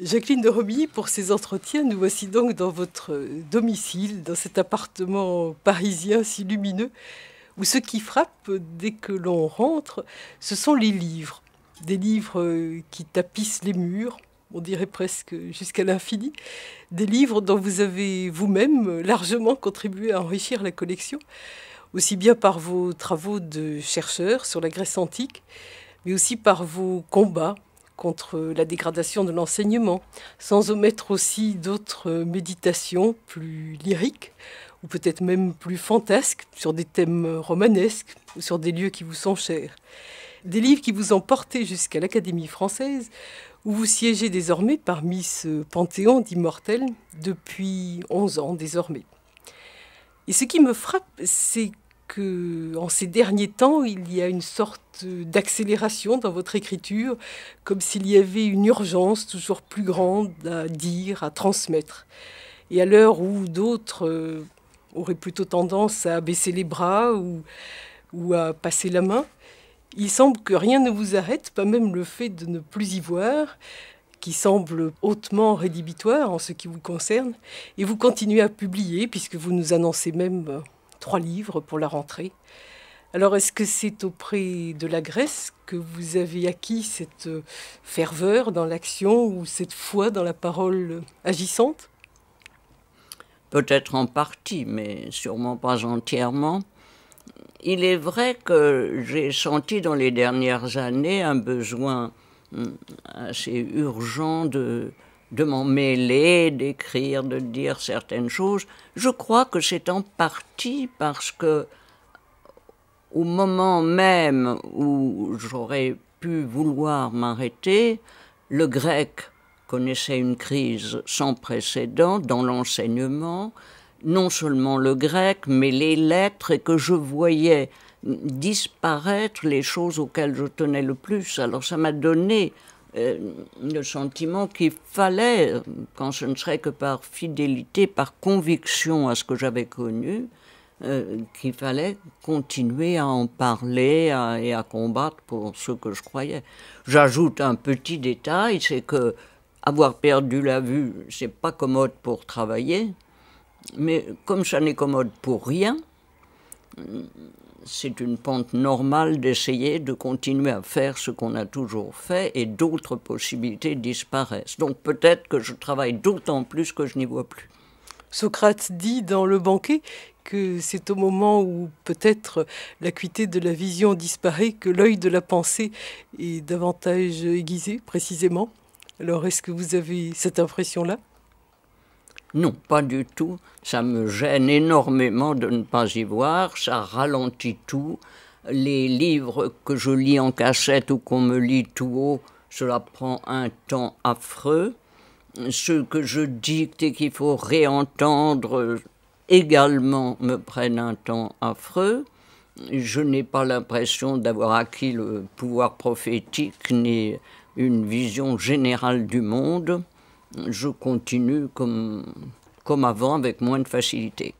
Jacqueline de Romilly pour ces entretiens, nous voici donc dans votre domicile, dans cet appartement parisien si lumineux, où ce qui frappe dès que l'on rentre, ce sont les livres. Des livres qui tapissent les murs, on dirait presque jusqu'à l'infini, des livres dont vous avez vous-même largement contribué à enrichir la collection, aussi bien par vos travaux de chercheur sur la Grèce antique, mais aussi par vos combats contre la dégradation de l'enseignement, sans omettre aussi d'autres méditations plus lyriques ou peut-être même plus fantasques sur des thèmes romanesques ou sur des lieux qui vous sont chers. Des livres qui vous ont porté jusqu'à l'Académie française, où vous siégez désormais parmi ce panthéon d'immortels depuis 11 ans désormais. Et ce qui me frappe, c'est que en ces derniers temps, il y a une sorte d'accélération dans votre écriture, comme s'il y avait une urgence toujours plus grande à dire, à transmettre. Et à l'heure où d'autres euh, auraient plutôt tendance à baisser les bras ou à passer la main, il semble que rien ne vous arrête, pas même le fait de ne plus y voir, qui semble hautement rédhibitoire en ce qui vous concerne, et vous continuez à publier puisque vous nous annoncez même trois livres pour la rentrée. Alors, est-ce que c'est auprès de la Grèce que vous avez acquis cette euh, ferveur dans l'action ou cette foi dans la parole agissante Peut-être en partie, mais sûrement pas entièrement. Il est vrai que j'ai senti dans les dernières années un besoin hmm, assez urgent de, de m'en mêler, d'écrire, de dire certaines choses. Je crois que c'est en partie parce que au moment même où j'aurais pu vouloir m'arrêter, le grec connaissait une crise sans précédent dans l'enseignement, non seulement le grec, mais les lettres, et que je voyais disparaître les choses auxquelles je tenais le plus. Alors ça m'a donné euh, le sentiment qu'il fallait, quand ce ne serait que par fidélité, par conviction à ce que j'avais connu, euh, qu'il fallait continuer à en parler et à combattre pour ce que je croyais. J'ajoute un petit détail, c'est que avoir perdu la vue, c'est pas commode pour travailler, mais comme ça n'est commode pour rien, c'est une pente normale d'essayer de continuer à faire ce qu'on a toujours fait et d'autres possibilités disparaissent. Donc peut-être que je travaille d'autant plus que je n'y vois plus. Socrate dit dans Le banquet que c'est au moment où peut-être l'acuité de la vision disparaît que l'œil de la pensée est davantage aiguisé précisément. Alors est-ce que vous avez cette impression-là non, pas du tout. Ça me gêne énormément de ne pas y voir. Ça ralentit tout. Les livres que je lis en cassette ou qu'on me lit tout haut, cela prend un temps affreux. Ce que je dicte et qu'il faut réentendre euh, également me prennent un temps affreux. Je n'ai pas l'impression d'avoir acquis le pouvoir prophétique ni une vision générale du monde je continue comme, comme avant avec moins de facilité.